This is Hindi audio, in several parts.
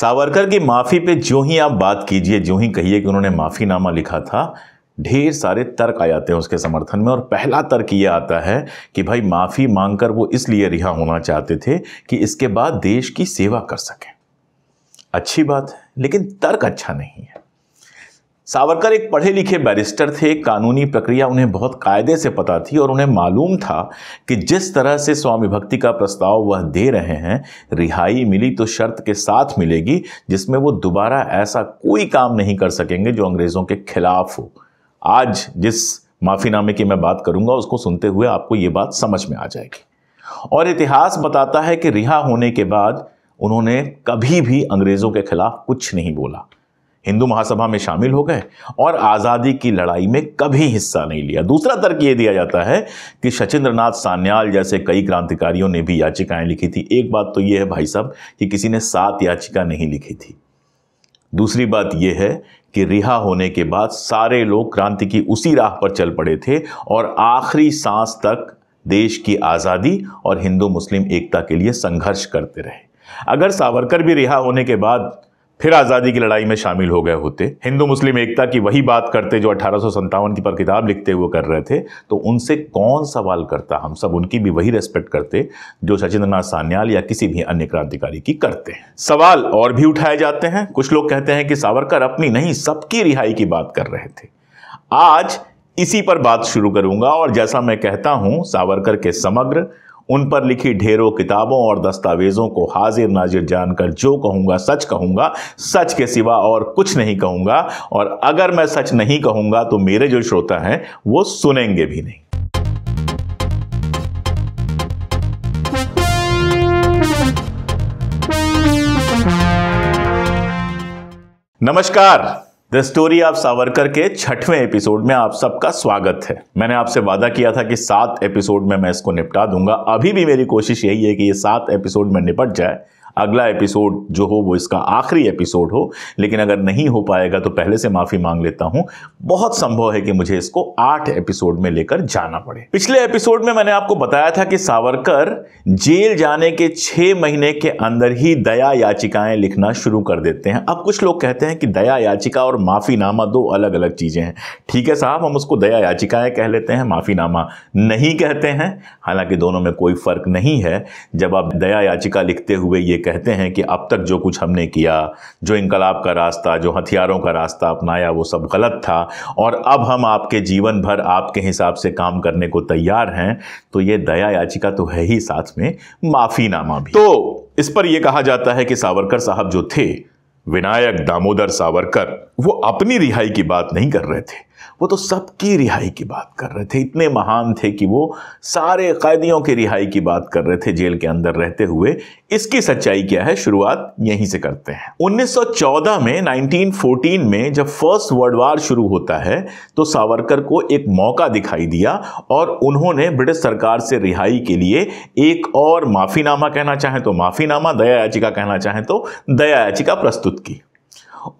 सावरकर की माफ़ी पे जो ही आप बात कीजिए जो ही कहिए कि उन्होंने माफ़ीनामा लिखा था ढेर सारे तर्क आ जाते हैं उसके समर्थन में और पहला तर्क ये आता है कि भाई माफ़ी मांगकर वो इसलिए रिहा होना चाहते थे कि इसके बाद देश की सेवा कर सकें अच्छी बात है लेकिन तर्क अच्छा नहीं है सावरकर एक पढ़े लिखे बैरिस्टर थे कानूनी प्रक्रिया उन्हें बहुत कायदे से पता थी और उन्हें मालूम था कि जिस तरह से स्वामी भक्ति का प्रस्ताव वह दे रहे हैं रिहाई मिली तो शर्त के साथ मिलेगी जिसमें वो दोबारा ऐसा कोई काम नहीं कर सकेंगे जो अंग्रेज़ों के खिलाफ हो आज जिस माफ़ीनामे की मैं बात करूंगा उसको सुनते हुए आपको ये बात समझ में आ जाएगी और इतिहास बताता है कि रिहा होने के बाद उन्होंने कभी भी अंग्रेज़ों के खिलाफ कुछ नहीं बोला हिंदू महासभा में शामिल हो गए और आज़ादी की लड़ाई में कभी हिस्सा नहीं लिया दूसरा तर्क ये दिया जाता है कि सचिंद्र नाथ सान्याल जैसे कई क्रांतिकारियों ने भी याचिकाएं लिखी थी एक बात तो ये है भाई साहब कि किसी ने सात याचिका नहीं लिखी थी दूसरी बात यह है कि रिहा होने के बाद सारे लोग क्रांति की उसी राह पर चल पड़े थे और आखिरी सांस तक देश की आज़ादी और हिंदू मुस्लिम एकता के लिए संघर्ष करते रहे अगर सावरकर भी रिहा होने के बाद फिर आज़ादी की लड़ाई में शामिल हो गए होते हिंदू मुस्लिम एकता की वही बात करते जो अठारह की पर किताब लिखते हुए कर रहे थे तो उनसे कौन सवाल करता हम सब उनकी भी वही रेस्पेक्ट करते जो सचिंद्रनाथ सान्याल या किसी भी अन्य क्रांतिकारी की करते हैं सवाल और भी उठाए जाते हैं कुछ लोग कहते हैं कि सावरकर अपनी नहीं सबकी रिहाई की बात कर रहे थे आज इसी पर बात शुरू करूंगा और जैसा मैं कहता हूं सावरकर के समग्र उन पर लिखी ढेरों किताबों और दस्तावेजों को हाजिर नाजिर जानकर जो कहूंगा सच कहूंगा सच के सिवा और कुछ नहीं कहूंगा और अगर मैं सच नहीं कहूंगा तो मेरे जो श्रोता हैं वो सुनेंगे भी नहीं नमस्कार द स्टोरी ऑफ सावरकर के छठवें एपिसोड में आप सबका स्वागत है मैंने आपसे वादा किया था कि सात एपिसोड में मैं इसको निपटा दूंगा अभी भी मेरी कोशिश यही है कि ये सात एपिसोड में निपट जाए अगला एपिसोड जो हो वो इसका आखिरी एपिसोड हो लेकिन अगर नहीं हो पाएगा तो पहले से माफ़ी मांग लेता हूँ बहुत संभव है कि मुझे इसको आठ एपिसोड में लेकर जाना पड़े पिछले एपिसोड में मैंने आपको बताया था कि सावरकर जेल जाने के छह महीने के अंदर ही दया याचिकाएं लिखना शुरू कर देते हैं अब कुछ लोग कहते हैं कि दया याचिका और माफ़ीनामा दो अलग अलग चीज़ें हैं ठीक है साहब हम उसको दया याचिकाएं कह लेते हैं माफ़ीनामा नहीं कहते हैं हालांकि दोनों में कोई फ़र्क नहीं है जब आप दया याचिका लिखते हुए ये कहते हैं कि अब तक जो कुछ हमने किया जो इनकलाब का रास्ता जो हथियारों का रास्ता अपनाया वो सब गलत था और अब हम आपके जीवन भर आपके हिसाब से काम करने को तैयार हैं तो ये दया याचिका तो है ही साथ में माफ़ीनामा भी तो इस पर यह कहा जाता है कि सावरकर साहब जो थे विनायक दामोदर सावरकर वो अपनी रिहाई की बात नहीं कर रहे थे वो तो सबकी रिहाई की बात कर रहे थे इतने महान थे कि वो सारे कैदियों की रिहाई की बात कर रहे थे जेल के अंदर रहते हुए इसकी सच्चाई क्या है शुरुआत यहीं से करते हैं 1914 में 1914 में जब फर्स्ट वर्ल्ड वार शुरू होता है तो सावरकर को एक मौका दिखाई दिया और उन्होंने ब्रिटिश सरकार से रिहाई के लिए एक और माफीनामा कहना चाहें तो माफीनामा दया याचिका कहना चाहें तो दया याचिका प्रस्तुत की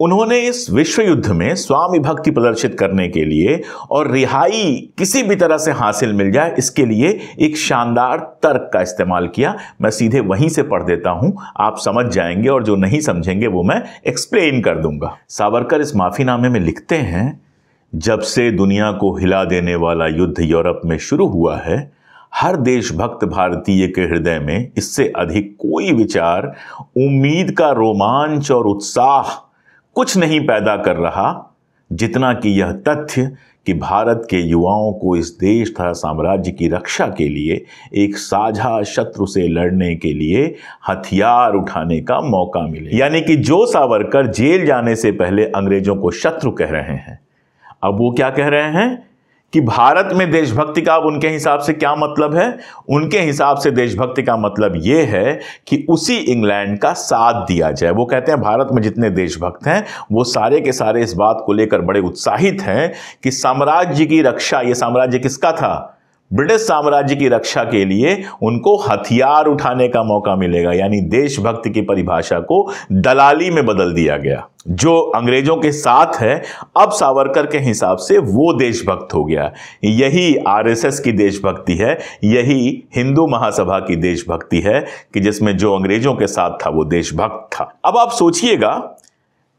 उन्होंने इस विश्व युद्ध में स्वामी भक्ति प्रदर्शित करने के लिए और रिहाई किसी भी तरह से हासिल मिल जाए इसके लिए एक शानदार तर्क का इस्तेमाल किया मैं सीधे वहीं से पढ़ देता हूं आप समझ जाएंगे और जो नहीं समझेंगे वो मैं एक्सप्लेन कर दूंगा सावरकर इस माफीनामे में लिखते हैं जब से दुनिया को हिला देने वाला युद्ध यूरोप में शुरू हुआ है हर देशभक्त भारतीय के हृदय में इससे अधिक कोई विचार उम्मीद का रोमांच और उत्साह कुछ नहीं पैदा कर रहा जितना कि यह तथ्य कि भारत के युवाओं को इस देश तथा साम्राज्य की रक्षा के लिए एक साझा शत्रु से लड़ने के लिए हथियार उठाने का मौका मिले यानी कि जो सावरकर जेल जाने से पहले अंग्रेजों को शत्रु कह रहे हैं अब वो क्या कह रहे हैं कि भारत में देशभक्ति का अब उनके हिसाब से क्या मतलब है उनके हिसाब से देशभक्ति का मतलब यह है कि उसी इंग्लैंड का साथ दिया जाए वो कहते हैं भारत में जितने देशभक्त हैं वो सारे के सारे इस बात को लेकर बड़े उत्साहित हैं कि साम्राज्य की रक्षा ये साम्राज्य किसका था ब्रिटिश साम्राज्य की रक्षा के लिए उनको हथियार उठाने का मौका मिलेगा यानी देशभक्त की परिभाषा को दलाली में बदल दिया गया जो अंग्रेजों के साथ है अब सावरकर के हिसाब से वो देशभक्त हो गया यही आरएसएस की देशभक्ति है यही हिंदू महासभा की देशभक्ति है कि जिसमें जो अंग्रेजों के साथ था वो देशभक्त था अब आप सोचिएगा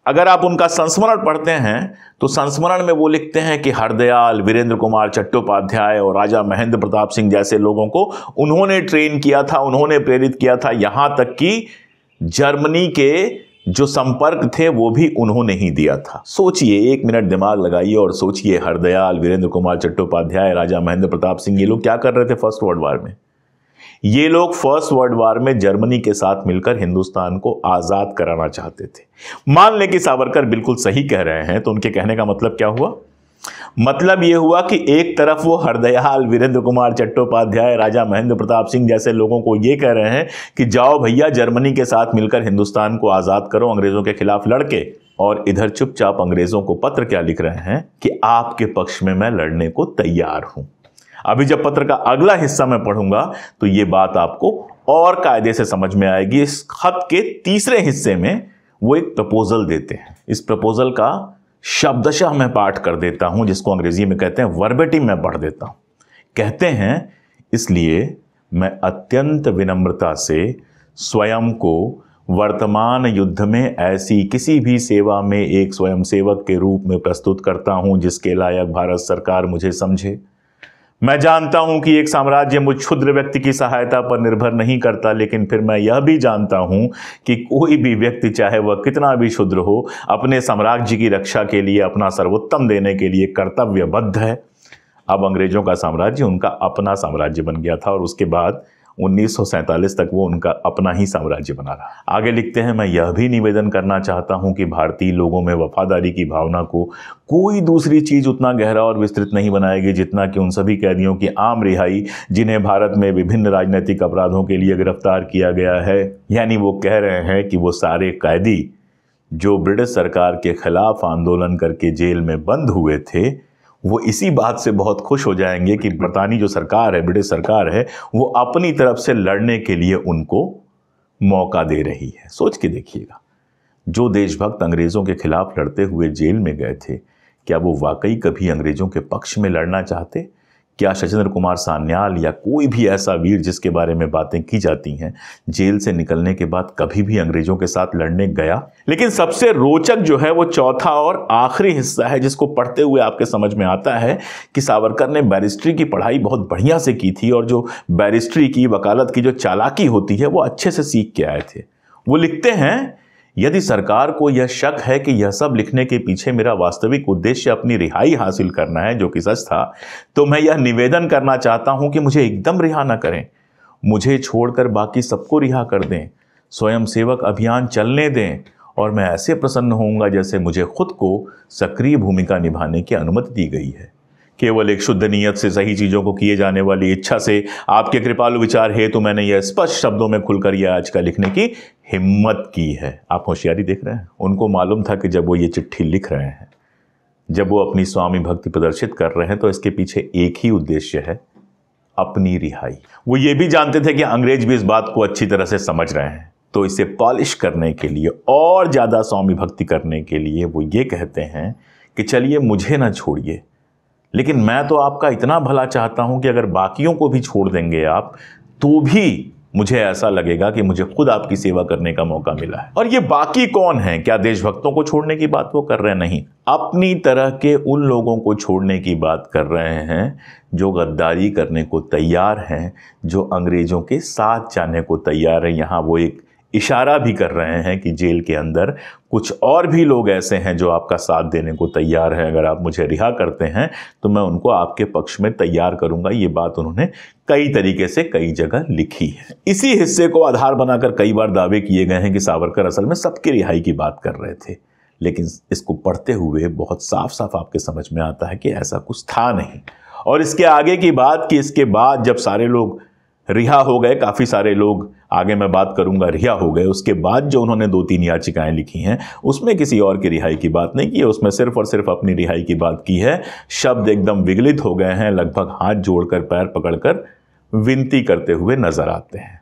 अगर आप उनका संस्मरण पढ़ते हैं तो संस्मरण में वो लिखते हैं कि हरदयाल वीरेंद्र कुमार चट्टोपाध्याय और राजा महेंद्र प्रताप सिंह जैसे लोगों को उन्होंने ट्रेन किया था उन्होंने प्रेरित किया था यहां तक कि जर्मनी के जो संपर्क थे वो भी उन्होंने ही दिया था सोचिए एक मिनट दिमाग लगाइए और सोचिए हरदयाल वीरेंद्र कुमार चट्टोपाध्याय राजा महेंद्र प्रताप सिंह ये लोग क्या कर रहे थे फर्स्ट वर्ल्ड वार में ये लोग फर्स्ट वर्ल्ड वार में जर्मनी के साथ मिलकर हिंदुस्तान को आज़ाद कराना चाहते थे मान लें कि सावरकर बिल्कुल सही कह रहे हैं तो उनके कहने का मतलब क्या हुआ मतलब यह हुआ कि एक तरफ वो हरदयाल वीरेंद्र कुमार चट्टोपाध्याय राजा महेंद्र प्रताप सिंह जैसे लोगों को यह कह रहे हैं कि जाओ भैया जर्मनी के साथ मिलकर हिंदुस्तान को आज़ाद करो अंग्रेज़ों के खिलाफ लड़के और इधर चुपचाप अंग्रेज़ों को पत्र क्या लिख रहे हैं कि आपके पक्ष में मैं लड़ने को तैयार हूं अभी जब पत्र का अगला हिस्सा मैं पढ़ूंगा तो ये बात आपको और कायदे से समझ में आएगी इस खत के तीसरे हिस्से में वो एक प्रपोजल देते हैं इस प्रपोजल का शब्दशः मैं पाठ कर देता हूं जिसको अंग्रेजी में कहते हैं वर्बेटी मैं पढ़ देता हूं कहते हैं इसलिए मैं अत्यंत विनम्रता से स्वयं को वर्तमान युद्ध में ऐसी किसी भी सेवा में एक स्वयंसेवक के रूप में प्रस्तुत करता हूं जिसके लायक भारत सरकार मुझे समझे मैं जानता हूं कि एक साम्राज्य मुझ क्षुद्र व्यक्ति की सहायता पर निर्भर नहीं करता लेकिन फिर मैं यह भी जानता हूं कि कोई भी व्यक्ति चाहे वह कितना भी क्षुद्र हो अपने साम्राज्य की रक्षा के लिए अपना सर्वोत्तम देने के लिए कर्तव्यबद्ध है अब अंग्रेजों का साम्राज्य उनका अपना साम्राज्य बन गया था और उसके बाद उन्नीस तक वो उनका अपना ही साम्राज्य बना रहा आगे लिखते हैं मैं यह भी निवेदन करना चाहता हूं कि भारतीय लोगों में वफादारी की भावना को कोई दूसरी चीज़ उतना गहरा और विस्तृत नहीं बनाएगी जितना कि उन सभी कैदियों की आम रिहाई जिन्हें भारत में विभिन्न राजनीतिक अपराधों के लिए गिरफ्तार किया गया है यानी वो कह रहे हैं कि वो सारे कैदी जो ब्रिटिश सरकार के खिलाफ आंदोलन करके जेल में बंद हुए थे वो इसी बात से बहुत खुश हो जाएंगे कि बरतानी जो सरकार है ब्रिटिश सरकार है वो अपनी तरफ से लड़ने के लिए उनको मौका दे रही है सोच के देखिएगा जो देशभक्त अंग्रेज़ों के खिलाफ लड़ते हुए जेल में गए थे क्या वो वाकई कभी अंग्रेज़ों के पक्ष में लड़ना चाहते क्या शचिंद्र कुमार सान्याल या कोई भी ऐसा वीर जिसके बारे में बातें की जाती हैं जेल से निकलने के बाद कभी भी अंग्रेजों के साथ लड़ने गया लेकिन सबसे रोचक जो है वो चौथा और आखिरी हिस्सा है जिसको पढ़ते हुए आपके समझ में आता है कि सावरकर ने बैरिस्ट्री की पढ़ाई बहुत बढ़िया से की थी और जो बैरिस्ट्री की वकालत की जो चालाकी होती है वो अच्छे से सीख के आए थे वो लिखते हैं यदि सरकार को यह शक है कि यह सब लिखने के पीछे मेरा वास्तविक उद्देश्य अपनी रिहाई हासिल करना है जो कि सच था तो मैं यह निवेदन करना चाहता हूं कि मुझे एकदम रिहा न करें मुझे छोड़कर बाकी सबको रिहा कर दें स्वयं सेवक अभियान चलने दें और मैं ऐसे प्रसन्न होऊंगा जैसे मुझे खुद को सक्रिय भूमिका निभाने की अनुमति दी गई है केवल एक शुद्ध नियत से सही चीज़ों को किए जाने वाली इच्छा से आपके कृपालु विचार हेतु तो मैंने यह स्पष्ट शब्दों में खुलकर यह आज का लिखने की हिम्मत की है आप होशियारी देख रहे हैं उनको मालूम था कि जब वो ये चिट्ठी लिख रहे हैं जब वो अपनी स्वामी भक्ति प्रदर्शित कर रहे हैं तो इसके पीछे एक ही उद्देश्य है अपनी रिहाई वो ये भी जानते थे कि अंग्रेज भी इस बात को अच्छी तरह से समझ रहे हैं तो इसे पॉलिश करने के लिए और ज़्यादा स्वामी भक्ति करने के लिए वो ये कहते हैं कि चलिए मुझे ना छोड़िए लेकिन मैं तो आपका इतना भला चाहता हूँ कि अगर बाकियों को भी छोड़ देंगे आप तो भी मुझे ऐसा लगेगा कि मुझे खुद आपकी सेवा करने का मौका मिला है और ये बाकी कौन है क्या देशभक्तों को छोड़ने की बात वो कर रहे नहीं अपनी तरह के उन लोगों को छोड़ने की बात कर रहे हैं जो गद्दारी करने को तैयार हैं जो अंग्रेज़ों के साथ जाने को तैयार है यहाँ वो एक इशारा भी कर रहे हैं कि जेल के अंदर कुछ और भी लोग ऐसे हैं जो आपका साथ देने को तैयार है अगर आप मुझे रिहा करते हैं तो मैं उनको आपके पक्ष में तैयार करूंगा ये बात उन्होंने कई तरीके से कई जगह लिखी है इसी हिस्से को आधार बनाकर कई बार दावे किए गए हैं कि सावरकर असल में सबकी रिहाई की बात कर रहे थे लेकिन इसको पढ़ते हुए बहुत साफ साफ आपके समझ में आता है कि ऐसा कुछ था नहीं और इसके आगे की बात कि इसके बाद जब सारे लोग रिहा हो गए काफ़ी सारे लोग आगे मैं बात करूंगा रिहा हो गए उसके बाद जो उन्होंने दो तीन याचिकाएं लिखी हैं उसमें किसी और की रिहाई की बात नहीं की है उसमें सिर्फ और सिर्फ अपनी रिहाई की बात की है शब्द एकदम विगलित हो गए हैं लगभग हाथ जोड़कर पैर पकड़कर विनती करते हुए नजर आते हैं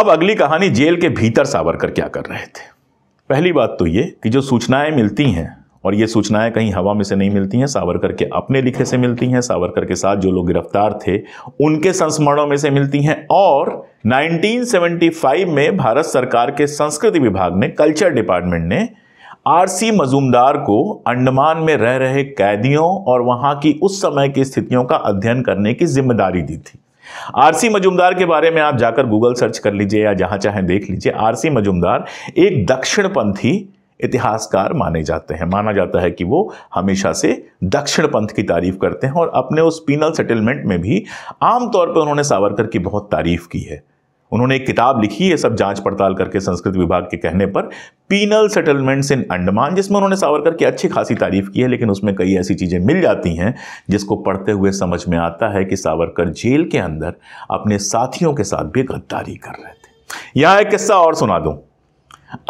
अब अगली कहानी जेल के भीतर सावरकर क्या कर रहे थे पहली बात तो ये कि जो सूचनाएं मिलती हैं और ये सूचनाएं कहीं हवा में से नहीं मिलती हैं सावरकर के अपने लिखे से मिलती हैं सावरकर के साथ जो लोग गिरफ्तार थे उनके संस्मरणों में से मिलती हैं और 1975 में भारत सरकार के संस्कृति विभाग ने कल्चर डिपार्टमेंट ने आरसी मजूमदार को अंडमान में रह रहे कैदियों और वहां की उस समय की स्थितियों का अध्ययन करने की जिम्मेदारी दी थी आरसी मजूमदार के बारे में आप जाकर गूगल सर्च कर लीजिए या जहां चाहे देख लीजिए आरसी मजूमदार एक दक्षिणपंथी इतिहासकार माने जाते हैं माना जाता है कि वो हमेशा से दक्षिण पंथ की तारीफ करते हैं और अपने उस पीनल सेटलमेंट में भी आमतौर पर उन्होंने सावरकर की बहुत तारीफ की है उन्होंने एक किताब लिखी है सब जांच पड़ताल करके संस्कृत विभाग के कहने पर पीनल सेटलमेंट्स इन अंडमान जिसमें उन्होंने सावरकर की अच्छी खासी तारीफ की है लेकिन उसमें कई ऐसी चीज़ें मिल जाती हैं जिसको पढ़ते हुए समझ में आता है कि सावरकर जेल के अंदर अपने साथियों के साथ भी गद्दारी कर रहे थे यहाँ एक किस्सा और सुना दूँ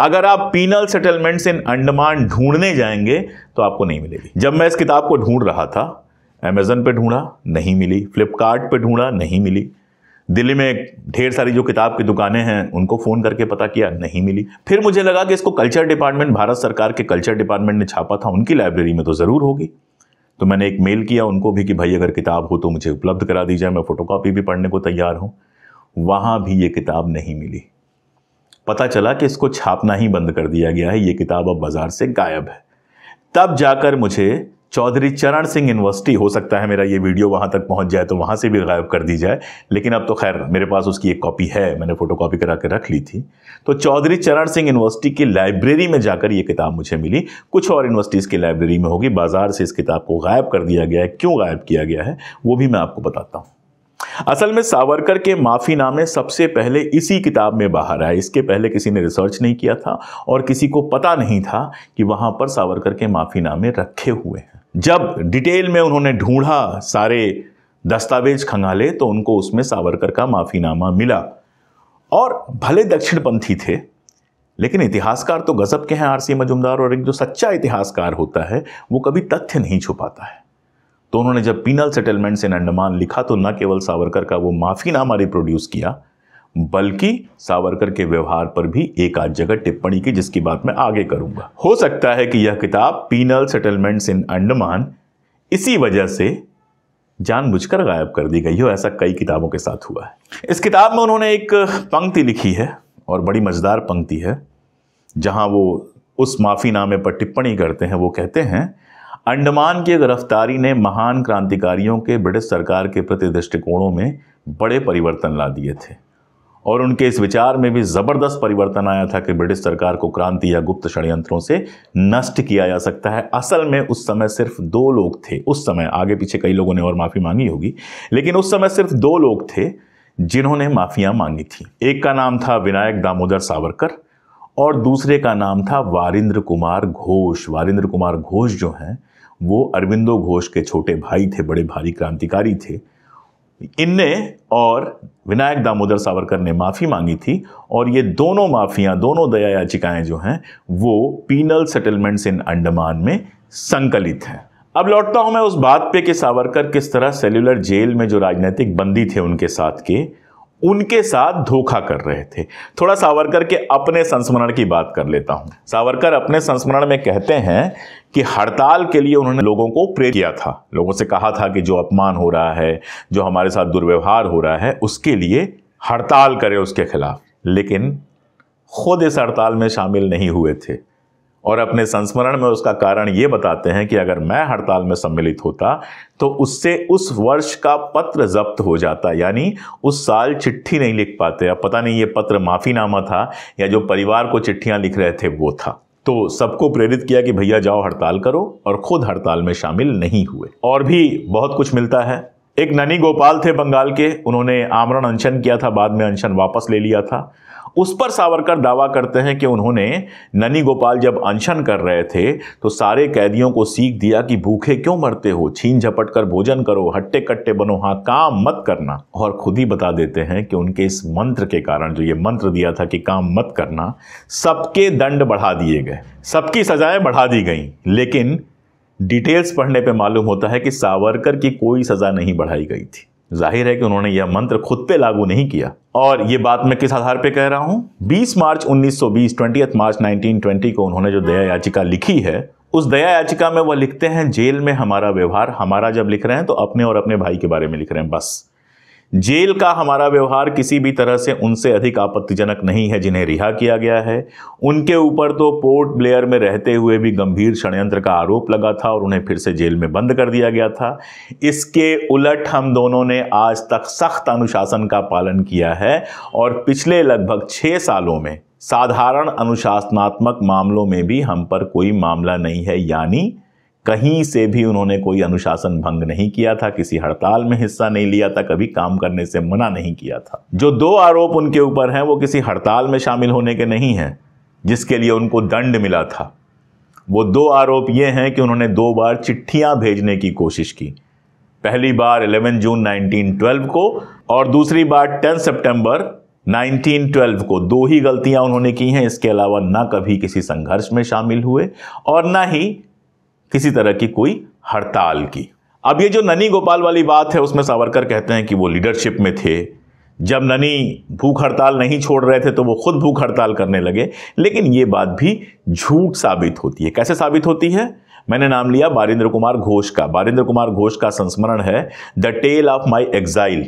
अगर आप पीनल सेटलमेंट्स इन अंडमान ढूंढने जाएंगे तो आपको नहीं मिलेगी जब मैं इस किताब को ढूंढ रहा था अमेजन पे ढूंढा नहीं मिली फ्लिपकार्ट पे ढूंढा नहीं मिली दिल्ली में ढेर सारी जो किताब की दुकानें हैं उनको फ़ोन करके पता किया नहीं मिली फिर मुझे लगा कि इसको कल्चर डिपार्टमेंट भारत सरकार के कल्चर डिपार्टमेंट ने छापा था उनकी लाइब्रेरी में तो ज़रूर होगी तो मैंने एक मेल किया उनको भी कि भाई अगर किताब हो तो मुझे उपलब्ध करा दी जाए मैं फ़ोटोकॉपी भी पढ़ने को तैयार हूँ वहाँ भी ये किताब नहीं मिली पता चला कि इसको छापना ही बंद कर दिया गया है ये किताब अब बाज़ार से गायब है तब जाकर मुझे चौधरी चरण सिंह यूनिवर्सिटी हो सकता है मेरा ये वीडियो वहाँ तक पहुँच जाए तो वहाँ से भी गायब कर दी जाए लेकिन अब तो खैर मेरे पास उसकी एक कॉपी है मैंने फ़ोटो कॉपी करा के रख ली थी तो चौधरी चरण सिंह यूनिवर्सिटी की लाइब्रेरी में जाकर ये किताब मुझे मिली कुछ और यूनिवर्सिटीज़ की लाइब्रेरी में होगी बाज़ार से इस किताब को गायब कर दिया गया है क्यों गायब किया गया है वो भी मैं आपको बताता हूँ असल में सावरकर के माफीनामे सबसे पहले इसी किताब में बाहर आए इसके पहले किसी ने रिसर्च नहीं किया था और किसी को पता नहीं था कि वहां पर सावरकर के माफीनामे रखे हुए हैं जब डिटेल में उन्होंने ढूंढा सारे दस्तावेज खंगाले तो उनको उसमें सावरकर का माफीनामा मिला और भले दक्षिणपंथी थे लेकिन इतिहासकार तो गजब के हैं आरसी मजुमदार और एक जो सच्चा इतिहासकार होता है वो कभी तथ्य नहीं छुपाता है तो उन्होंने जब पीनल सेटलमेंट्स इन अंडमान लिखा तो न केवल सावरकर का वो माफ़ीनामा रिप्रोड्यूस किया बल्कि सावरकर के व्यवहार पर भी एक आध जगह टिप्पणी की जिसकी बात मैं आगे करूंगा हो सकता है कि यह किताब पीनल सेटलमेंट्स इन अंडमान इसी वजह से जानबूझकर गायब कर दी गई हो ऐसा कई किताबों के साथ हुआ है इस किताब में उन्होंने एक पंक्ति लिखी है और बड़ी मज़ेदार पंक्ति है जहाँ वो उस माफ़ीनामे पर टिप्पणी करते हैं वो कहते हैं अंडमान की गिरफ्तारी ने महान क्रांतिकारियों के ब्रिटिश सरकार के प्रति दृष्टिकोणों में बड़े परिवर्तन ला दिए थे और उनके इस विचार में भी ज़बरदस्त परिवर्तन आया था कि ब्रिटिश सरकार को क्रांति या गुप्त षड्यंत्रों से नष्ट किया जा सकता है असल में उस समय सिर्फ दो लोग थे उस समय आगे पीछे कई लोगों ने और माफ़ी मांगी होगी लेकिन उस समय सिर्फ दो लोग थे जिन्होंने माफ़ियाँ मांगी थी एक का नाम था विनायक दामोदर सावरकर और दूसरे का नाम था वारिंद्र कुमार घोष वारिंद्र कुमार घोष जो हैं वो अरविंदो घोष के छोटे भाई थे बड़े भारी क्रांतिकारी थे इनने और विनायक दामोदर सावरकर ने माफ़ी मांगी थी और ये दोनों माफ़ियाँ दोनों दया याचिकाएं जो हैं वो पीनल सेटलमेंट्स इन अंडमान में संकलित हैं अब लौटता हूं मैं उस बात पे कि सावरकर किस तरह सेल्युलर जेल में जो राजनीतिक बंदी थे उनके साथ के उनके साथ धोखा कर रहे थे थोड़ा सावरकर के अपने संस्मरण की बात कर लेता हूं सावरकर अपने संस्मरण में कहते हैं कि हड़ताल के लिए उन्होंने लोगों को प्रेरित किया था लोगों से कहा था कि जो अपमान हो रहा है जो हमारे साथ दुर्व्यवहार हो रहा है उसके लिए हड़ताल करें उसके खिलाफ लेकिन खुद इस हड़ताल में शामिल नहीं हुए थे और अपने संस्मरण में उसका कारण ये बताते हैं कि अगर मैं हड़ताल में सम्मिलित होता तो उससे उस वर्ष का पत्र जब्त हो जाता यानी उस साल चिट्ठी नहीं लिख पाते अब पता नहीं ये पत्र माफ़ीनामा था या जो परिवार को चिट्ठियां लिख रहे थे वो था तो सबको प्रेरित किया कि भैया जाओ हड़ताल करो और खुद हड़ताल में शामिल नहीं हुए और भी बहुत कुछ मिलता है एक ननी गोपाल थे बंगाल के उन्होंने आमरण अनशन किया था बाद में अनशन वापस ले लिया था उस पर सावरकर दावा करते हैं कि उन्होंने ननी गोपाल जब अनशन कर रहे थे तो सारे कैदियों को सीख दिया कि भूखे क्यों मरते हो छीन झपट कर भोजन करो हट्टे कट्टे बनो हाँ काम मत करना और खुद ही बता देते हैं कि उनके इस मंत्र के कारण जो ये मंत्र दिया था कि काम मत करना सबके दंड बढ़ा दिए गए सबकी सजाएं बढ़ा दी गई लेकिन डिटेल्स पढ़ने पर मालूम होता है कि सावरकर की कोई सज़ा नहीं बढ़ाई गई थी जाहिर है कि उन्होंने यह मंत्र खुद पे लागू नहीं किया और ये बात मैं किस आधार पे कह रहा हूं 20 मार्च 1920 सौ मार्च 1920 को उन्होंने जो दया याचिका लिखी है उस दया याचिका में वह लिखते हैं जेल में हमारा व्यवहार हमारा जब लिख रहे हैं तो अपने और अपने भाई के बारे में लिख रहे हैं बस जेल का हमारा व्यवहार किसी भी तरह से उनसे अधिक आपत्तिजनक नहीं है जिन्हें रिहा किया गया है उनके ऊपर तो पोर्ट ब्लेयर में रहते हुए भी गंभीर षड्यंत्र का आरोप लगा था और उन्हें फिर से जेल में बंद कर दिया गया था इसके उलट हम दोनों ने आज तक सख्त अनुशासन का पालन किया है और पिछले लगभग छः सालों में साधारण अनुशासनात्मक मामलों में भी हम पर कोई मामला नहीं है यानी कहीं से भी उन्होंने कोई अनुशासन भंग नहीं किया था किसी हड़ताल में हिस्सा नहीं लिया था कभी काम करने से मना नहीं किया था जो दो आरोप उनके ऊपर हैं वो किसी हड़ताल में शामिल होने के नहीं हैं जिसके लिए उनको दंड मिला था वो दो आरोप ये हैं कि उन्होंने दो बार चिट्ठियां भेजने की कोशिश की पहली बार 11 जून 1912 को और दूसरी बार 10 सितंबर 1912 को दो ही गलतियां उन्होंने की हैं इसके अलावा ना कभी किसी संघर्ष में शामिल हुए और ना ही किसी तरह की कोई हड़ताल की अब ये जो ननी गोपाल वाली बात है उसमें सावरकर कहते हैं कि वो लीडरशिप में थे जब ननी भूख हड़ताल नहीं छोड़ रहे थे तो वो खुद भूख हड़ताल करने लगे लेकिन ये बात भी झूठ साबित होती है कैसे साबित होती है मैंने नाम लिया बारिंद्र कुमार घोष का बारिंद्र कुमार घोष का संस्मरण है the tale of my exile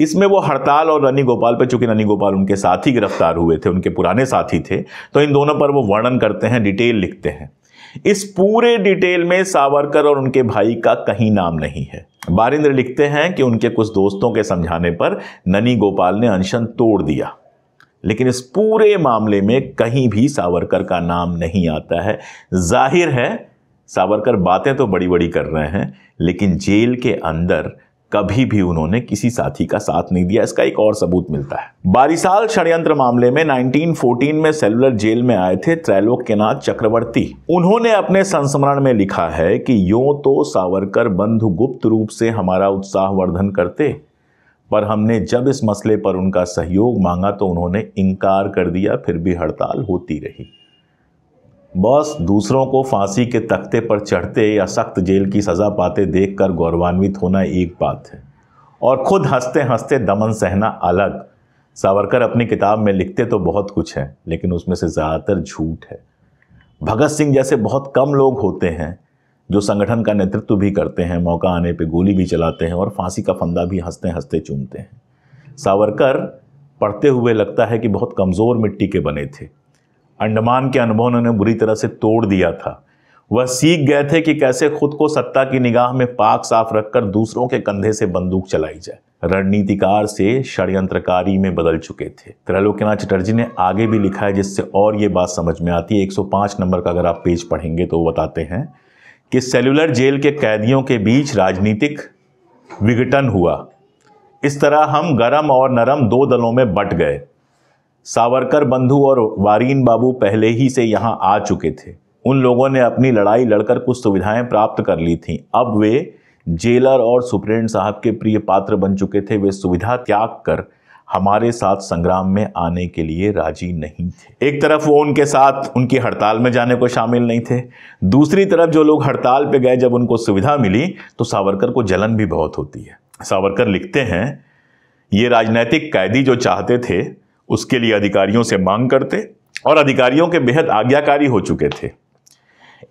इसमें वो हड़ताल और रनी गोपाल पर चूंकि रनी गोपाल उनके साथी गिरफ्तार हुए थे उनके पुराने साथी थे तो इन दोनों पर वो वर्णन करते हैं डिटेल लिखते हैं इस पूरे डिटेल में सावरकर और उनके भाई का कहीं नाम नहीं है बारिंद्र लिखते हैं कि उनके कुछ दोस्तों के समझाने पर ननी गोपाल ने अनशन तोड़ दिया लेकिन इस पूरे मामले में कहीं भी सावरकर का नाम नहीं आता है जाहिर है सावरकर बातें तो बड़ी बड़ी कर रहे हैं लेकिन जेल के अंदर कभी भी उन्होंने किसी साथी का साथ नहीं दिया इसका एक और सबूत मिलता है बारिसाल षडयंत्र मामले में 1914 में सेलुलर जेल में आए थे त्रैलोक्यनाथ चक्रवर्ती उन्होंने अपने संस्मरण में लिखा है कि यो तो सावरकर बंधु गुप्त रूप से हमारा उत्साह वर्धन करते पर हमने जब इस मसले पर उनका सहयोग मांगा तो उन्होंने इनकार कर दिया फिर भी हड़ताल होती रही बॉस दूसरों को फांसी के तख्ते पर चढ़ते या सख्त जेल की सज़ा पाते देखकर गौरवान्वित होना एक बात है और खुद हंसते हंसते दमन सहना अलग सावरकर अपनी किताब में लिखते तो बहुत कुछ है लेकिन उसमें से ज़्यादातर झूठ है भगत सिंह जैसे बहुत कम लोग होते हैं जो संगठन का नेतृत्व भी करते हैं मौका आने पे गोली भी चलाते हैं और फांसी का फंदा भी हंसते हंसते चूमते हैं सावरकर पढ़ते हुए लगता है कि बहुत कमज़ोर मिट्टी के बने थे अंडमान के अनुभव ने उन्हें बुरी तरह से तोड़ दिया था वह सीख गए थे कि कैसे खुद को सत्ता की निगाह में पाक साफ रखकर दूसरों के कंधे से बंदूक चलाई जाए रणनीतिकार से षड्यंत्रकारी में बदल चुके थे त्रैलोक्यनाथ चटर्जी ने आगे भी लिखा है जिससे और ये बात समझ में आती है 105 नंबर का अगर आप पेज पढ़ेंगे तो बताते हैं कि सेलुलर जेल के कैदियों के बीच राजनीतिक विघटन हुआ इस तरह हम गरम और नरम दो दलों में बट गए सावरकर बंधु और वारीन बाबू पहले ही से यहाँ आ चुके थे उन लोगों ने अपनी लड़ाई लड़कर कुछ सुविधाएं प्राप्त कर ली थीं अब वे जेलर और सुप्रेंड साहब के प्रिय पात्र बन चुके थे वे सुविधा त्याग कर हमारे साथ संग्राम में आने के लिए राजी नहीं थे एक तरफ वो उनके साथ उनकी हड़ताल में जाने को शामिल नहीं थे दूसरी तरफ जो लोग हड़ताल पे गए जब उनको सुविधा मिली तो सावरकर को जलन भी बहुत होती है सावरकर लिखते हैं ये राजनैतिक कैदी जो चाहते थे उसके लिए अधिकारियों से मांग करते और अधिकारियों के बेहद आज्ञाकारी हो चुके थे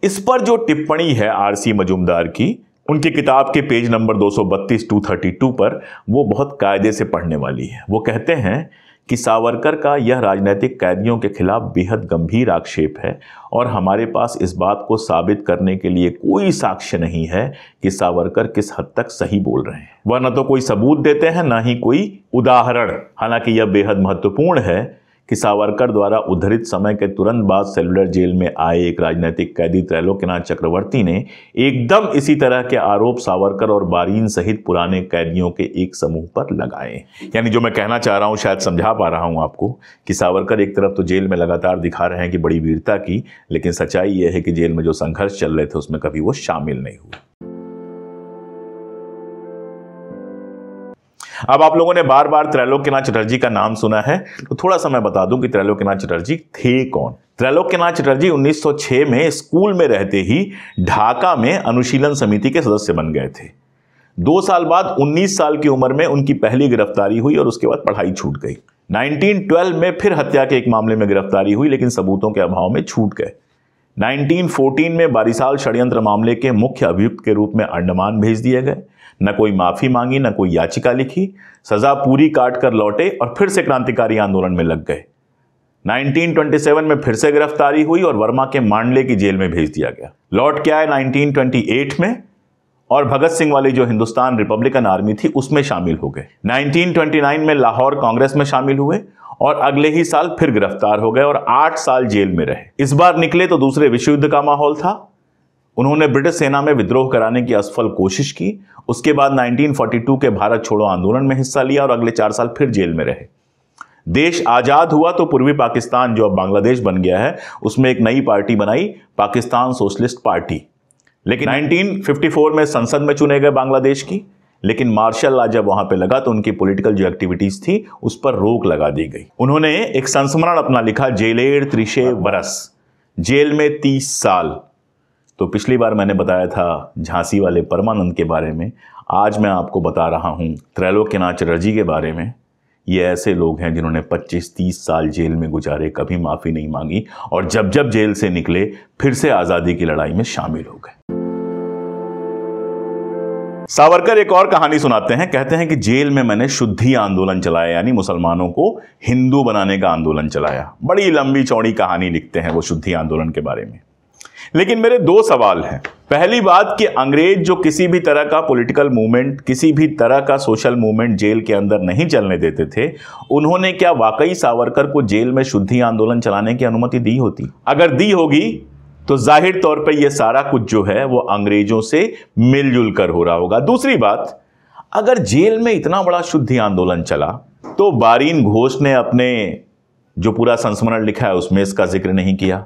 इस पर जो टिप्पणी है आरसी मजूमदार की उनकी किताब के पेज नंबर 232-232 पर वो बहुत कायदे से पढ़ने वाली है वो कहते हैं कि सावरकर का यह राजनीतिक कैदियों के खिलाफ बेहद गंभीर आक्षेप है और हमारे पास इस बात को साबित करने के लिए कोई साक्ष्य नहीं है कि सावरकर किस हद तक सही बोल रहे हैं वह न तो कोई सबूत देते हैं ना ही कोई उदाहरण हालांकि यह बेहद महत्वपूर्ण है कि सावरकर द्वारा उद्धरित समय के तुरंत बाद सेलुलर जेल में आए एक राजनीतिक कैदी त्रैलोकनाथ चक्रवर्ती ने एकदम इसी तरह के आरोप सावरकर और बारीन सहित पुराने कैदियों के एक समूह पर लगाए यानी जो मैं कहना चाह रहा हूँ शायद समझा पा रहा हूँ आपको कि सावरकर एक तरफ तो जेल में लगातार दिखा रहे हैं कि बड़ी वीरता की लेकिन सच्चाई यह है कि जेल में जो संघर्ष चल रहे थे उसमें कभी वो शामिल नहीं हुए अब आप लोगों ने बार बार त्रैलोक्यनाथ चटर्जी का नाम सुना है तो थोड़ा सा मैं बता दूं कि त्रैलोक्यनाथ चटर्जी थे कौन त्रैलोक्यनाथ चटर्जी 1906 में स्कूल में रहते ही ढाका में अनुशीलन समिति के सदस्य बन गए थे दो साल बाद 19 साल की उम्र में उनकी पहली गिरफ्तारी हुई और उसके बाद पढ़ाई छूट गई 1912 में फिर हत्या के एक मामले में गिरफ्तारी हुई लेकिन सबूतों के अभाव में छूट गए 1914 में बारिसाल षडयंत्र मामले के मुख्य अभियुक्त के रूप में अंडमान भेज दिए गए न कोई माफ़ी मांगी न कोई याचिका लिखी सज़ा पूरी काट कर लौटे और फिर से क्रांतिकारी आंदोलन में लग गए 1927 में फिर से गिरफ्तारी हुई और वर्मा के मांडले की जेल में भेज दिया गया लौट के आए 1928 में और भगत सिंह वाली जो हिंदुस्तान रिपब्लिकन आर्मी थी उसमें शामिल हो गए 1929 में लाहौर कांग्रेस में शामिल हुए और अगले ही साल फिर गिरफ्तार हो गए और आठ साल जेल में रहे इस बार निकले तो दूसरे विश्व युद्ध का माहौल था उन्होंने ब्रिटिश सेना में विद्रोह कराने की असफल कोशिश की उसके बाद 1942 के भारत छोड़ो आंदोलन में हिस्सा लिया और अगले चार साल फिर जेल में रहे देश आज़ाद हुआ तो पूर्वी पाकिस्तान जो अब बांग्लादेश बन गया है उसमें एक नई पार्टी बनाई पाकिस्तान सोशलिस्ट पार्टी लेकिन 1954 में संसद में चुने गए बांग्लादेश की लेकिन मार्शल ला जब वहां पर लगा तो उनकी पॉलिटिकल जो एक्टिविटीज थी उस पर रोक लगा दी गई उन्होंने एक संस्मरण अपना लिखा जेलेर त्रिशे बरस जेल में तीस साल तो पिछली बार मैंने बताया था झांसी वाले परमानंद के बारे में आज मैं आपको बता रहा हूँ त्रैलोक्यनाथ रजी के बारे में ये ऐसे लोग हैं जिन्होंने 25-30 साल जेल में गुजारे कभी माफ़ी नहीं मांगी और जब जब जेल से निकले फिर से आज़ादी की लड़ाई में शामिल हो गए सावरकर एक और कहानी सुनाते हैं कहते हैं कि जेल में मैंने शुद्धि आंदोलन चलाया यानी मुसलमानों को हिंदू बनाने का आंदोलन चलाया बड़ी लंबी चौड़ी कहानी लिखते हैं वो शुद्धि आंदोलन के बारे में लेकिन मेरे दो सवाल हैं पहली बात कि अंग्रेज जो किसी भी तरह का पॉलिटिकल मूवमेंट किसी भी तरह का सोशल मूवमेंट जेल के अंदर नहीं चलने देते थे उन्होंने क्या वाकई सावरकर को जेल में शुद्धि आंदोलन चलाने की अनुमति दी होती अगर दी होगी तो जाहिर तौर पर यह सारा कुछ जो है वो अंग्रेजों से मिलजुल कर हो रहा होगा दूसरी बात अगर जेल में इतना बड़ा शुद्धि आंदोलन चला तो बारीन घोष ने अपने जो पूरा संस्मरण लिखा है उसमें इसका जिक्र नहीं किया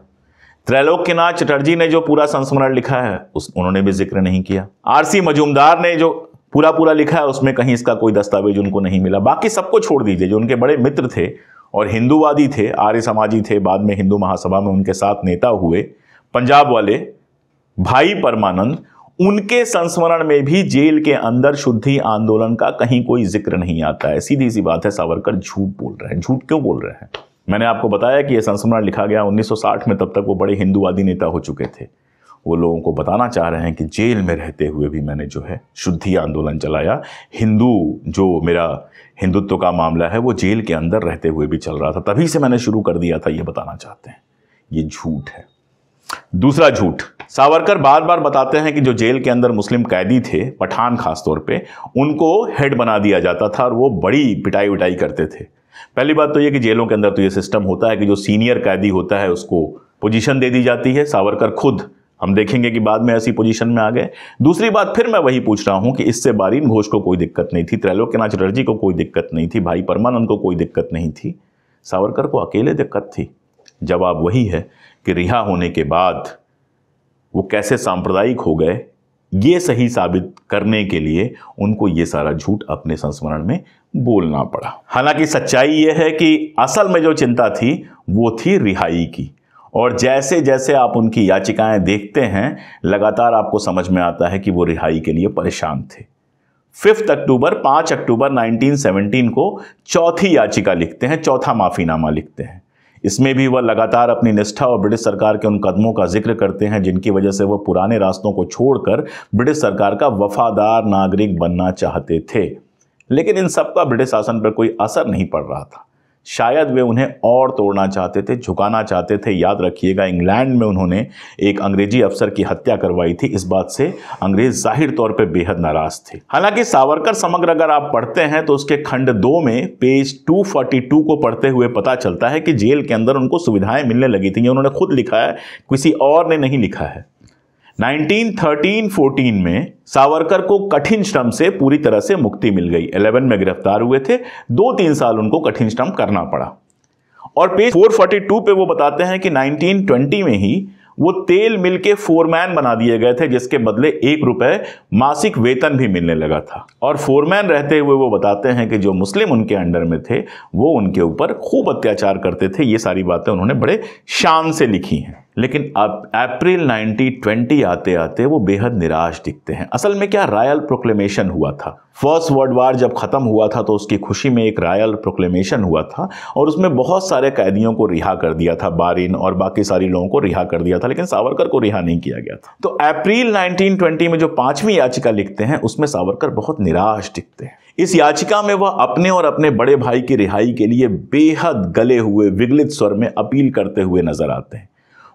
त्रैलोक्यनाथ चटर्जी ने जो पूरा संस्मरण लिखा है उस उन्होंने भी जिक्र नहीं किया आरसी मजूमदार ने जो पूरा पूरा लिखा है उसमें कहीं इसका कोई दस्तावेज उनको नहीं मिला बाकी सबको छोड़ दीजिए जो उनके बड़े मित्र थे और हिंदूवादी थे आर्य समाजी थे बाद में हिंदू महासभा में उनके साथ नेता हुए पंजाब वाले भाई परमानंद उनके संस्मरण में भी जेल के अंदर शुद्धि आंदोलन का कहीं कोई जिक्र नहीं आता है सीधी सी बात है सावरकर झूठ बोल रहे हैं झूठ क्यों बोल रहे हैं मैंने आपको बताया कि यह संस्मरण लिखा गया 1960 में तब तक वो बड़े हिंदूवादी नेता हो चुके थे वो लोगों को बताना चाह रहे हैं कि जेल में रहते हुए भी मैंने जो है शुद्धि आंदोलन चलाया हिंदू जो मेरा हिंदुत्व का मामला है वो जेल के अंदर रहते हुए भी चल रहा था तभी से मैंने शुरू कर दिया था ये बताना चाहते हैं ये झूठ है दूसरा झूठ सावरकर बार बार बताते हैं कि जो जेल के अंदर मुस्लिम कैदी थे पठान खासतौर पे उनको हेड बना दिया जाता था और वो बड़ी पिटाई उटाई करते थे पहली बात तो ये कि जेलों के अंदर तो ये सिस्टम होता है कि जो सीनियर कैदी होता है उसको पोजीशन दे दी जाती है सावरकर खुद हम देखेंगे कि बाद में ऐसी पोजीशन में आ गए दूसरी बात फिर मैं वही पूछ रहा हूं कि इससे बारीन घोष को कोई दिक्कत नहीं थी त्रैलोकनाथ चटर्जी को कोई दिक्कत नहीं थी भाई परमानंद को कोई दिक्कत नहीं थी सावरकर को अकेले दिक्कत थी जवाब वही है कि रिहा होने के बाद वो कैसे सांप्रदायिक हो गए ये सही साबित करने के लिए उनको ये सारा झूठ अपने संस्मरण में बोलना पड़ा हालांकि सच्चाई यह है कि असल में जो चिंता थी वो थी रिहाई की और जैसे जैसे आप उनकी याचिकाएं देखते हैं लगातार आपको समझ में आता है कि वो रिहाई के लिए परेशान थे फिफ्थ अक्टूबर पाँच अक्टूबर 1917 को चौथी याचिका लिखते हैं चौथा माफीनामा लिखते हैं इसमें भी वह लगातार अपनी निष्ठा और ब्रिटिश सरकार के उन कदमों का जिक्र करते हैं जिनकी वजह से वह पुराने रास्तों को छोड़कर ब्रिटिश सरकार का वफादार नागरिक बनना चाहते थे लेकिन इन सबका ब्रिटिश शासन पर कोई असर नहीं पड़ रहा था शायद वे उन्हें और तोड़ना चाहते थे झुकाना चाहते थे याद रखिएगा इंग्लैंड में उन्होंने एक अंग्रेजी अफसर की हत्या करवाई थी इस बात से अंग्रेज जाहिर तौर पर बेहद नाराज थे हालांकि सावरकर समग्र अगर आप पढ़ते हैं तो उसके खंड दो में पेज 242 को पढ़ते हुए पता चलता है कि जेल के अंदर उनको सुविधाएं मिलने लगी थी उन्होंने खुद लिखा है किसी और ने नहीं लिखा है 1913-14 में सावरकर को कठिन श्रम से पूरी तरह से मुक्ति मिल गई 11 में गिरफ्तार हुए थे दो तीन साल उनको कठिन श्रम करना पड़ा और पेज 442 पे वो बताते हैं कि 1920 में ही वो तेल मिल के फोरमैन बना दिए गए थे जिसके बदले एक रुपए मासिक वेतन भी मिलने लगा था और फोरमैन रहते हुए वो बताते हैं कि जो मुस्लिम उनके अंडर में थे वो उनके ऊपर खूब अत्याचार करते थे ये सारी बातें उन्होंने बड़े शान से लिखी हैं लेकिन अब अप्रैल 1920 आते आते वो बेहद निराश दिखते हैं असल में क्या रायल प्रोक्लेमेशन हुआ था फर्स्ट वर्ल्ड वार जब ख़त्म हुआ था तो उसकी खुशी में एक रायल प्रोक्लेमेशन हुआ था और उसमें बहुत सारे कैदियों को रिहा कर दिया था बारिन और बाकी सारे लोगों को रिहा कर दिया था लेकिन सावरकर को रिहा नहीं किया गया था तो अप्रैल 1920 में जो पांचवी याचिका लिखते हैं उसमें सावरकर बहुत निराश दिखते हैं इस याचिका में वह अपने और अपने बड़े भाई की रिहाई के लिए बेहद गले हुए विगलित स्वर में अपील करते हुए नजर आते हैं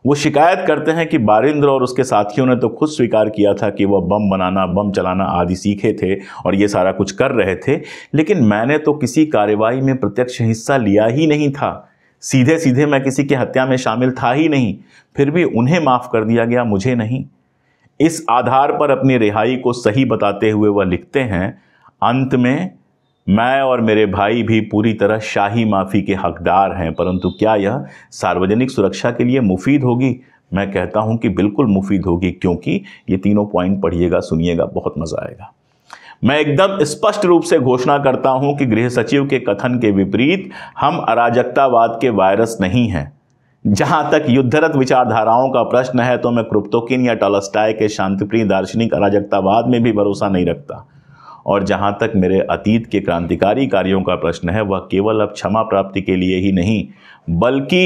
वो शिकायत करते हैं कि बारिंद्र और उसके साथियों ने तो खुद स्वीकार किया था कि वह बम बनाना बम चलाना आदि सीखे थे और ये सारा कुछ कर रहे थे लेकिन मैंने तो किसी कार्रवाई में प्रत्यक्ष हिस्सा लिया ही नहीं था सीधे सीधे मैं किसी की हत्या में शामिल था ही नहीं फिर भी उन्हें माफ़ कर दिया गया मुझे नहीं इस आधार पर अपनी रिहाई को सही बताते हुए वह लिखते हैं अंत में मैं और मेरे भाई भी पूरी तरह शाही माफ़ी के हकदार हैं परंतु क्या यह सार्वजनिक सुरक्षा के लिए मुफीद होगी मैं कहता हूं कि बिल्कुल मुफीद होगी क्योंकि ये तीनों पॉइंट पढ़िएगा सुनिएगा बहुत मज़ा आएगा मैं एकदम स्पष्ट रूप से घोषणा करता हूं कि गृह सचिव के कथन के विपरीत हम अराजकतावाद के वायरस नहीं हैं जहां तक युद्धरत विचारधाराओं का प्रश्न है तो मैं क्रुप्तोकिन या टॉलस्टाय के शांतिप्रिय दार्शनिक अराजकतावाद में भी भरोसा नहीं रखता और जहाँ तक मेरे अतीत के क्रांतिकारी कार्यों का प्रश्न है वह केवल अब क्षमा प्राप्ति के लिए ही नहीं बल्कि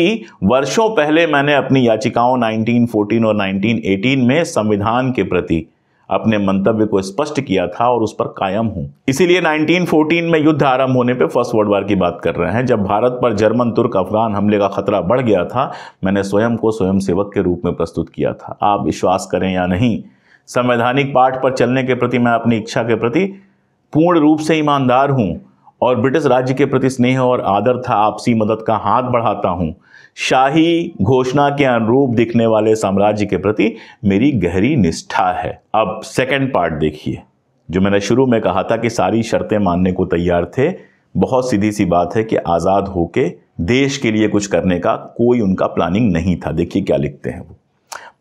वर्षों पहले मैंने अपनी याचिकाओं 1914 और 1918 में संविधान के प्रति अपने मंतव्य को स्पष्ट किया था और उस पर कायम हूं इसीलिए 1914 में युद्ध आरंभ होने पर फर्स्ट वर्ल्ड वार की बात कर रहे हैं जब भारत पर जर्मन तुर्क अफगान हमले का खतरा बढ़ गया था मैंने स्वयं को स्वयं सेवक के रूप में प्रस्तुत किया था आप विश्वास करें या नहीं संवैधानिक पाठ पर चलने के प्रति मैं अपनी इच्छा के प्रति पूर्ण रूप से ईमानदार हूँ और ब्रिटिश राज्य के प्रति स्नेह और आदर था आपसी मदद का हाथ बढ़ाता हूँ शाही घोषणा के अनुरूप दिखने वाले साम्राज्य के प्रति मेरी गहरी निष्ठा है अब सेकंड पार्ट देखिए जो मैंने शुरू में कहा था कि सारी शर्तें मानने को तैयार थे बहुत सीधी सी बात है कि आज़ाद होके देश के लिए कुछ करने का कोई उनका प्लानिंग नहीं था देखिए क्या लिखते हैं वो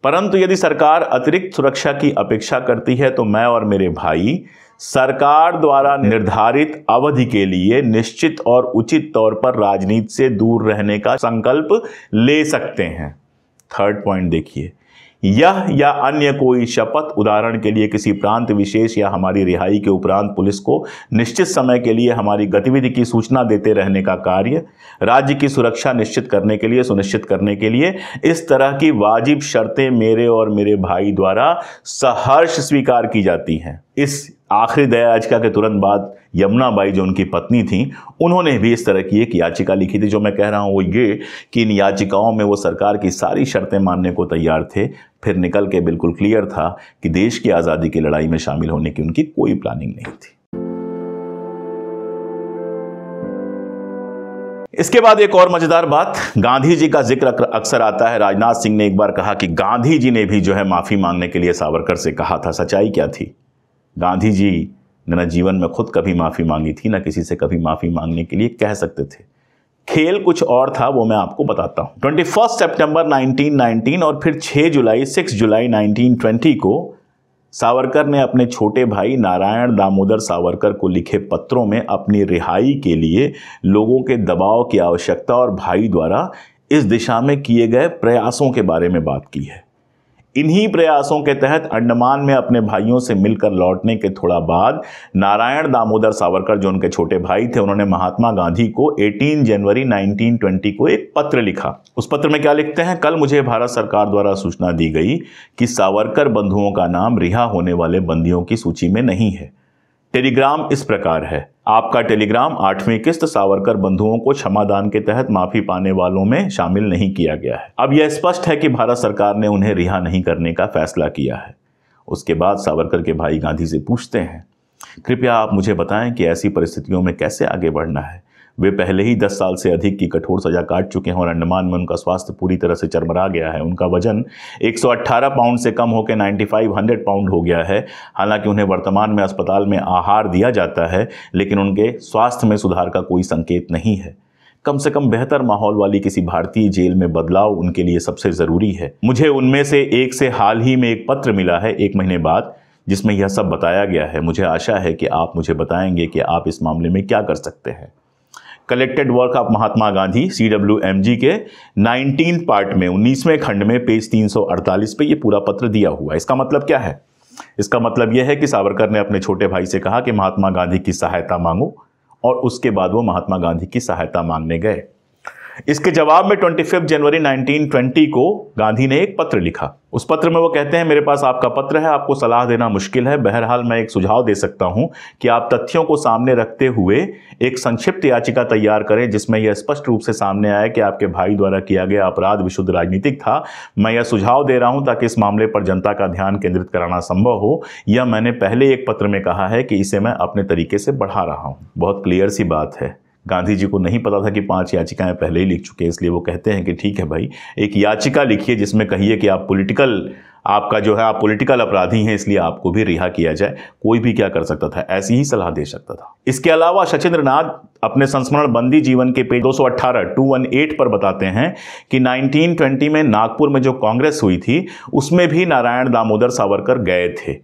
परंतु यदि सरकार अतिरिक्त सुरक्षा की अपेक्षा करती है तो मैं और मेरे भाई सरकार द्वारा निर्धारित अवधि के लिए निश्चित और उचित तौर पर राजनीति से दूर रहने का संकल्प ले सकते हैं थर्ड पॉइंट देखिए यह या अन्य कोई शपथ उदाहरण के लिए किसी प्रांत विशेष या हमारी रिहाई के उपरांत पुलिस को निश्चित समय के लिए हमारी गतिविधि की सूचना देते रहने का कार्य राज्य की सुरक्षा निश्चित करने के लिए सुनिश्चित करने के लिए इस तरह की वाजिब शर्तें मेरे और मेरे भाई द्वारा सहर्ष स्वीकार की जाती हैं इस आखिरी दया याचिका के तुरंत बाद यमुना बाई जो उनकी पत्नी थी उन्होंने भी इस तरह की एक याचिका लिखी थी जो मैं कह रहा हूँ वो ये कि इन याचिकाओं में वो सरकार की सारी शर्तें मानने को तैयार थे फिर निकल के बिल्कुल क्लियर था कि देश की आज़ादी की लड़ाई में शामिल होने की उनकी कोई प्लानिंग नहीं थी इसके बाद एक और मजेदार बात गांधी जी का जिक्र अक्सर आता है राजनाथ सिंह ने एक बार कहा कि गांधी जी ने भी जो है माफी मांगने के लिए सावरकर से कहा था सच्चाई क्या थी गांधी जी ने ना जीवन में खुद कभी माफ़ी मांगी थी ना किसी से कभी माफ़ी मांगने के लिए कह सकते थे खेल कुछ और था वो मैं आपको बताता हूँ ट्वेंटी फर्स्ट सेप्टेम्बर और फिर 6 जुलाई 6 जुलाई 1920 को सावरकर ने अपने छोटे भाई नारायण दामोदर सावरकर को लिखे पत्रों में अपनी रिहाई के लिए लोगों के दबाव की आवश्यकता और भाई द्वारा इस दिशा में किए गए प्रयासों के बारे में बात की है इन्हीं प्रयासों के तहत अंडमान में अपने भाइयों से मिलकर लौटने के थोड़ा बाद नारायण दामोदर सावरकर जो उनके छोटे भाई थे उन्होंने महात्मा गांधी को 18 जनवरी 1920 को एक पत्र लिखा उस पत्र में क्या लिखते हैं कल मुझे भारत सरकार द्वारा सूचना दी गई कि सावरकर बंधुओं का नाम रिहा होने वाले बंदियों की सूची में नहीं है टेलीग्राम इस प्रकार है आपका टेलीग्राम आठवीं किस्त सावरकर बंधुओं को क्षमादान के तहत माफी पाने वालों में शामिल नहीं किया गया है अब यह स्पष्ट है कि भारत सरकार ने उन्हें रिहा नहीं करने का फैसला किया है उसके बाद सावरकर के भाई गांधी से पूछते हैं कृपया आप मुझे बताएं कि ऐसी परिस्थितियों में कैसे आगे बढ़ना है वे पहले ही 10 साल से अधिक की कठोर सजा काट चुके हैं और अंडमान में उनका स्वास्थ्य पूरी तरह से चरमरा गया है उनका वजन 118 पाउंड से कम होकर 9500 पाउंड हो गया है हालांकि उन्हें वर्तमान में अस्पताल में आहार दिया जाता है लेकिन उनके स्वास्थ्य में सुधार का कोई संकेत नहीं है कम से कम बेहतर माहौल वाली किसी भारतीय जेल में बदलाव उनके लिए सबसे ज़रूरी है मुझे उनमें से एक से हाल ही में एक पत्र मिला है एक महीने बाद जिसमें यह सब बताया गया है मुझे आशा है कि आप मुझे बताएंगे कि आप इस मामले में क्या कर सकते हैं collected work of Mahatma Gandhi C W M G के नाइनटीन पार्ट में उन्नीसवें खंड में पेज 348 पे ये पूरा पत्र दिया हुआ है इसका मतलब क्या है इसका मतलब यह है कि सावरकर ने अपने छोटे भाई से कहा कि महात्मा गांधी की सहायता मांगो और उसके बाद वो महात्मा गांधी की सहायता मांगने गए इसके जवाब में 25 जनवरी 1920 को गांधी ने एक पत्र लिखा उस पत्र में वो कहते हैं मेरे पास आपका पत्र है आपको सलाह देना मुश्किल है बहरहाल मैं एक सुझाव दे सकता हूं कि आप तथ्यों को सामने रखते हुए एक संक्षिप्त याचिका तैयार करें जिसमें यह स्पष्ट रूप से सामने आया कि आपके भाई द्वारा किया गया अपराध विशुद्ध राजनीतिक था मैं यह सुझाव दे रहा हूं ताकि इस मामले पर जनता का ध्यान केंद्रित कराना संभव हो यह मैंने पहले एक पत्र में कहा है कि इसे मैं अपने तरीके से बढ़ा रहा हूँ बहुत क्लियर सी बात है गांधी जी को नहीं पता था कि पांच याचिकाएं पहले ही लिख चुके हैं इसलिए वो कहते हैं कि ठीक है भाई एक याचिका लिखिए जिसमें कहिए कि आप पॉलिटिकल आपका जो है आप पॉलिटिकल अपराधी हैं इसलिए आपको भी रिहा किया जाए कोई भी क्या कर सकता था ऐसी ही सलाह दे सकता था इसके अलावा सचिंद्र नाथ अपने संस्मरण बंदी जीवन के पेज 218 218 पर बताते हैं कि 1920 में नागपुर में जो कांग्रेस हुई थी उसमें भी नारायण दामोदर सावरकर गए थे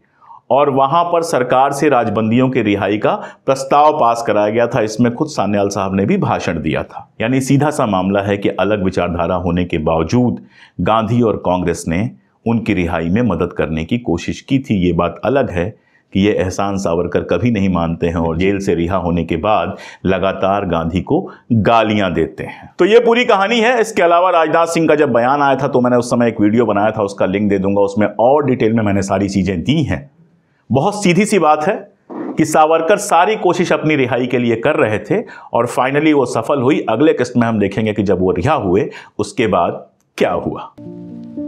और वहां पर सरकार से राजबंदियों के रिहाई का प्रस्ताव पास कराया गया था इसमें खुद सान्याल साहब ने भी भाषण दिया था यानी सीधा सा मामला है कि अलग विचारधारा होने के बावजूद गांधी और कांग्रेस ने उनकी रिहाई में मदद करने की कोशिश की थी ये बात अलग है कि ये एहसान सावरकर कभी नहीं मानते हैं और जेल से रिहा होने के बाद लगातार गांधी को गालियां देते हैं तो ये पूरी कहानी है इसके अलावा राजनाथ सिंह का जब बयान आया था तो मैंने उस समय एक वीडियो बनाया था उसका लिंक दे दूंगा उसमें और डिटेल में मैंने सारी चीज़ें दी हैं बहुत सीधी सी बात है कि सावरकर सारी कोशिश अपनी रिहाई के लिए कर रहे थे और फाइनली वो सफल हुई अगले किस्त में हम देखेंगे कि जब वो रिहा हुए उसके बाद क्या हुआ